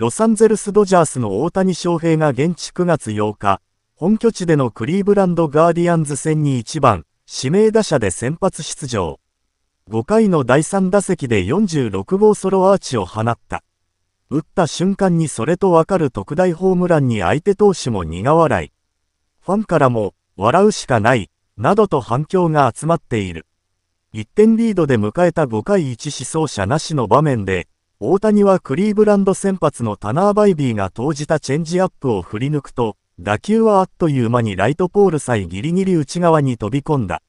ロサンゼルス・ドジャースの大谷翔平が現地9月8日、本拠地でのクリーブランド・ガーディアンズ戦に1番、指名打者で先発出場。5回の第3打席で46号ソロアーチを放った。打った瞬間にそれとわかる特大ホームランに相手投手も苦笑い。ファンからも、笑うしかない、などと反響が集まっている。1点リードで迎えた5回1死走者なしの場面で、大谷はクリーブランド先発のタナー・バイビーが投じたチェンジアップを振り抜くと、打球はあっという間にライトポールさえギリギリ内側に飛び込んだ。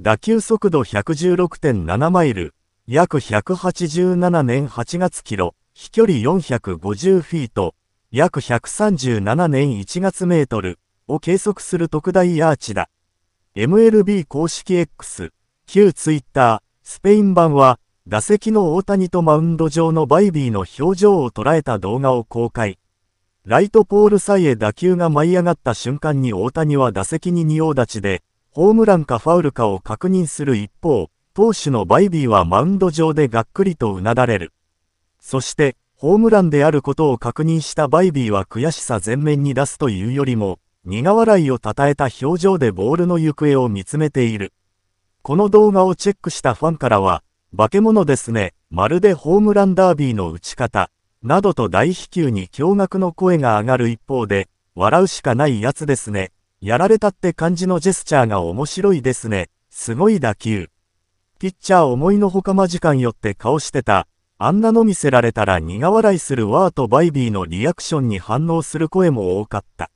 打球速度116.7マイル、約187年8月キロ、飛距離450フィート、約137年1月メートルを計測する特大アーチだ。MLB 公式 X、旧ツイッター、スペイン版は、打席の大谷とマウンド上のバイビーの表情を捉えた動画を公開。ライトポール際へ打球が舞い上がった瞬間に大谷は打席に仁王立ちで、ホームランかファウルかを確認する一方、投手のバイビーはマウンド上でがっくりとうなだれる。そして、ホームランであることを確認したバイビーは悔しさ全面に出すというよりも、苦笑いをたたえた表情でボールの行方を見つめている。この動画をチェックしたファンからは、化け物ですね、まるでホームランダービーの打ち方、などと大飛球に驚愕の声が上がる一方で、笑うしかないやつですね、やられたって感じのジェスチャーが面白いですね、すごい打球。ピッチャー思いのほか間時間よって顔してた、あんなの見せられたら苦笑いするワーとバイビーのリアクションに反応する声も多かった。